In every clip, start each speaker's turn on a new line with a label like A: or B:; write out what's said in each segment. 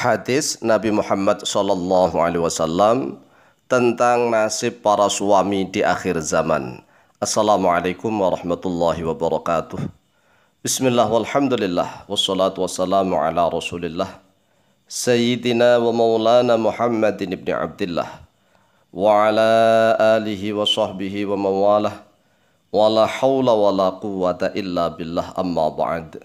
A: hadis Nabi Muhammad Shallallahu Alaihi Wasallam tentang nasib para suami di akhir zaman. Assalamualaikum warahmatullahi wabarakatuh. Bismillah walhamdulillah wassalatu wassalamu ala rasulillah Sayyidina wa maulana Muhammadin ibn Abdullah wa ala alihi wa sahbihi wa mawalah wa la hawla wa la quwwata illa billah amma ba'd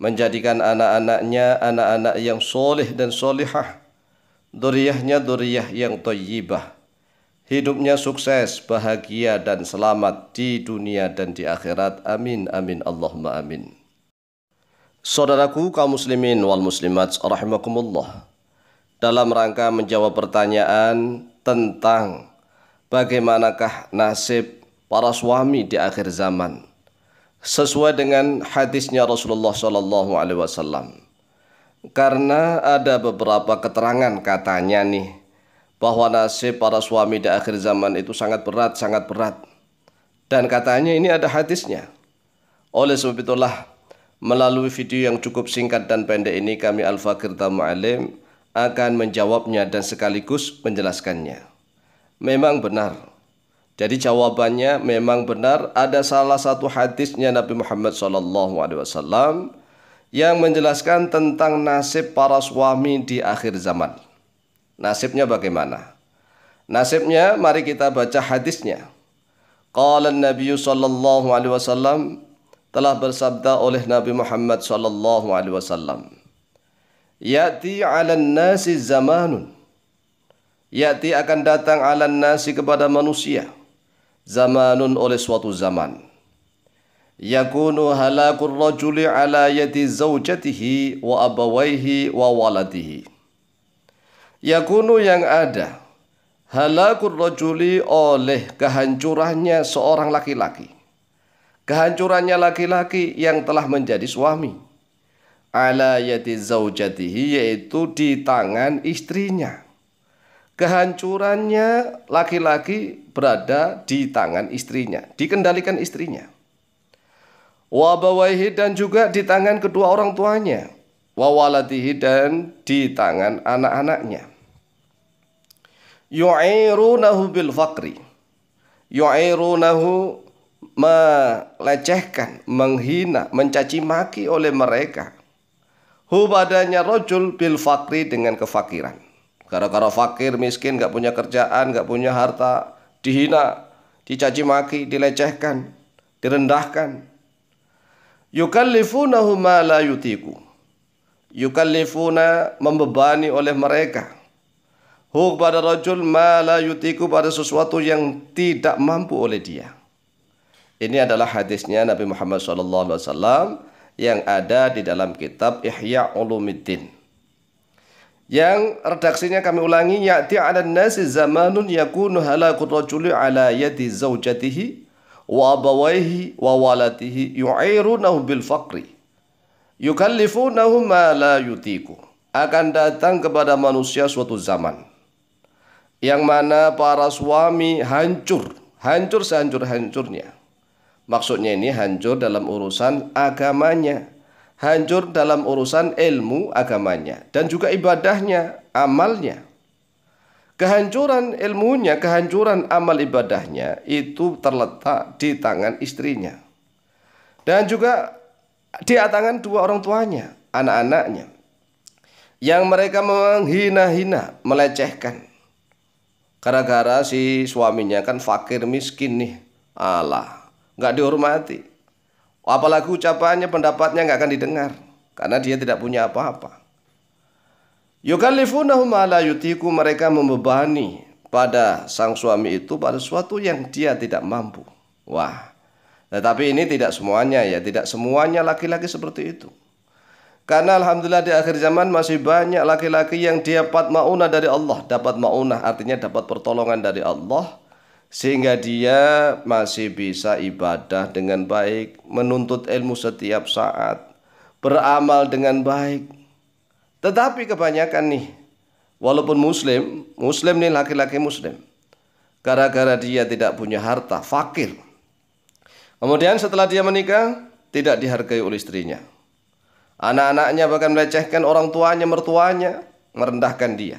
A: menjadikan anak-anaknya anak-anak yang soleh dan solehah, duriyahnya duriyah yang toyibah, hidupnya sukses, bahagia dan selamat di dunia dan di akhirat. Amin, amin, Allahumma amin. Saudaraku kaum muslimin wal muslimat rahimakumullah. Dalam rangka menjawab pertanyaan tentang bagaimanakah nasib para suami di akhir zaman sesuai dengan hadisnya Rasulullah Shallallahu Alaihi Wasallam. Karena ada beberapa keterangan katanya nih bahwa nasib para suami di akhir zaman itu sangat berat, sangat berat. Dan katanya ini ada hadisnya. Oleh sebab itulah melalui video yang cukup singkat dan pendek ini kami Al Fakir Alim akan menjawabnya dan sekaligus menjelaskannya. Memang benar jadi jawabannya memang benar ada salah satu hadisnya Nabi Muhammad saw yang menjelaskan tentang nasib para suami di akhir zaman. Nasibnya bagaimana? Nasibnya mari kita baca hadisnya. Kalau Nabi sallallahu alaihi wasallam telah bersabda oleh Nabi Muhammad sallallahu alaihi wasallam. Ya'ti nasi zamanun. Ya'ti akan datang ala nasi kepada manusia zamanun oleh suatu zaman yakunu halakur rajuli ala yati zaujatihi wa abawaihi wa waladihi yakunu yang ada halakur rajuli oleh kehancurannya seorang laki-laki kehancurannya laki-laki yang telah menjadi suami ala yati zaujatihi yaitu di tangan istrinya kehancurannya laki-laki berada di tangan istrinya, dikendalikan istrinya. Wabawaihi dan juga di tangan kedua orang tuanya. Wawalatihi dan di tangan anak-anaknya. Yu'irunahu bil fakri. Yu'irunahu melecehkan, menghina, mencaci maki oleh mereka. Hubadanya rojul bil fakri dengan kefakiran Gara-gara fakir, miskin, gak punya kerjaan, gak punya harta, dihina, dicaci maki, dilecehkan, direndahkan. Yukallifunahu ma la yutiku. Yukallifuna membebani oleh mereka. Huk pada rajul ma la yutiku pada sesuatu yang tidak mampu oleh dia. Ini adalah hadisnya Nabi Muhammad SAW yang ada di dalam kitab Ihya Ulumiddin yang redaksinya kami ulangi ya'ti 'ala nasi zamanun yakunu halaku rajuli 'ala yadi zaujatihi wa abawaihi wa walatihi yu'irunahu bil faqri yukallifunahu ma la yutiku akan datang kepada manusia suatu zaman yang mana para suami hancur hancur sehancur-hancurnya maksudnya ini hancur dalam urusan agamanya hancur dalam urusan ilmu agamanya dan juga ibadahnya, amalnya. Kehancuran ilmunya, kehancuran amal ibadahnya itu terletak di tangan istrinya. Dan juga di tangan dua orang tuanya, anak-anaknya. Yang mereka menghina-hina, melecehkan. Gara-gara si suaminya kan fakir miskin nih. Allah, nggak dihormati. Apalagi ucapannya, pendapatnya nggak akan didengar karena dia tidak punya apa-apa. Yukalifunahum ala yutiku mereka membebani pada sang suami itu pada sesuatu yang dia tidak mampu. Wah. Tetapi ini tidak semuanya ya, tidak semuanya laki-laki seperti itu. Karena alhamdulillah di akhir zaman masih banyak laki-laki yang dia dapat mauna dari Allah, dapat mauna artinya dapat pertolongan dari Allah sehingga dia masih bisa ibadah dengan baik, menuntut ilmu setiap saat, beramal dengan baik. Tetapi kebanyakan nih, walaupun muslim, muslim nih laki-laki muslim, gara-gara dia tidak punya harta, fakir. Kemudian setelah dia menikah, tidak dihargai oleh istrinya. Anak-anaknya bahkan melecehkan orang tuanya, mertuanya, merendahkan dia.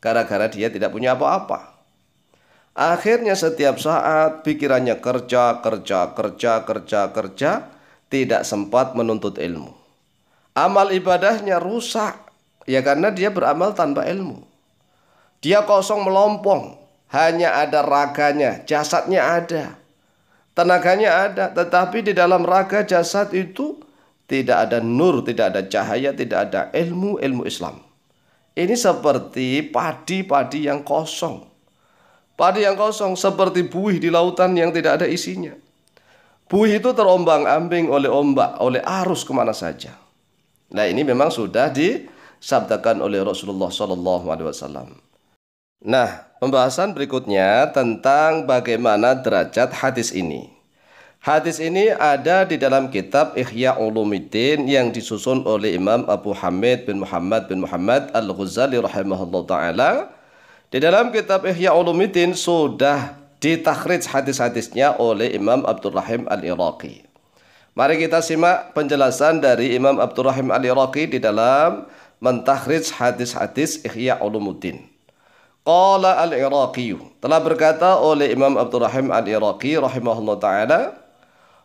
A: Gara-gara dia tidak punya apa-apa. Akhirnya setiap saat pikirannya kerja, kerja, kerja, kerja, kerja, tidak sempat menuntut ilmu. Amal ibadahnya rusak, ya karena dia beramal tanpa ilmu. Dia kosong melompong, hanya ada raganya, jasadnya ada. Tenaganya ada, tetapi di dalam raga jasad itu tidak ada nur, tidak ada cahaya, tidak ada ilmu, ilmu Islam. Ini seperti padi-padi yang kosong Padi yang kosong seperti buih di lautan yang tidak ada isinya. Buih itu terombang-ambing oleh ombak, oleh arus kemana saja. Nah ini memang sudah disabdakan oleh Rasulullah Sallallahu Alaihi Wasallam. Nah, pembahasan berikutnya tentang bagaimana derajat hadis ini. Hadis ini ada di dalam kitab Ihya Ulumuddin yang disusun oleh Imam Abu Hamid bin Muhammad bin Muhammad Al-Ghazali rahimahullah taala di dalam kitab Ihya Ulumuddin sudah ditakhrij hadis-hadisnya oleh Imam Abdurrahim Al-Iraqi. Mari kita simak penjelasan dari Imam Abdurrahim Al-Iraqi di dalam mentakhrij hadis-hadis Ihya Ulumuddin. Qala al-Iraqi telah berkata oleh Imam Abdurrahim al-Iraqi rahimahullah ta'ala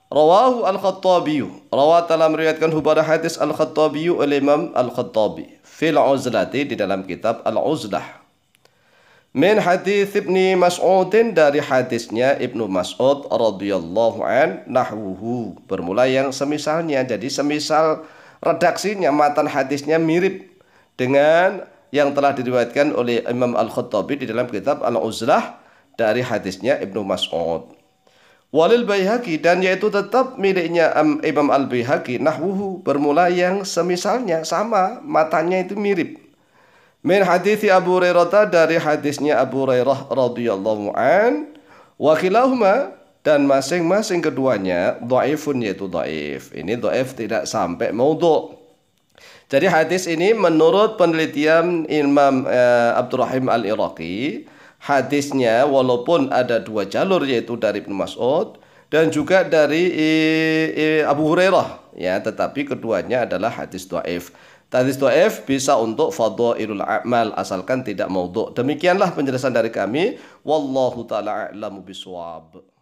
A: Rawahu al-Khattabi Rawat telah meriwayatkan hubara hadis al-Khattabi oleh Imam al-Khattabi Fil uzlati di dalam kitab al-Uzlah min hadis Ibnu Mas'udin dari hadisnya Ibnu Mas'ud radhiyallahu an nahwuhu bermula yang semisalnya jadi semisal redaksinya matan hadisnya mirip dengan yang telah diriwayatkan oleh Imam Al-Khattabi di dalam kitab Al-Uzlah dari hadisnya Ibnu Mas'ud Walil Baihaqi dan yaitu tetap miliknya Imam Al-Baihaqi nahwuhu bermula yang semisalnya sama matanya itu mirip min hadis Abu Hurairah dari hadisnya Abu Hurairah radhiyallahu an wa kilahuma dan masing-masing keduanya dhaifun yaitu dhaif. Ini dhaif tidak sampai maudhu'. Jadi hadis ini menurut penelitian Imam eh, Abdurrahim Al-Iraqi, hadisnya walaupun ada dua jalur yaitu dari Ibnu Mas'ud dan juga dari eh, eh, Abu Hurairah ya, tetapi keduanya adalah hadis dhaif. Hadis do'if bisa untuk fadha'irul a'mal asalkan tidak maudhu. Demikianlah penjelasan dari kami. Wallahu ta'ala a'lamu biswab.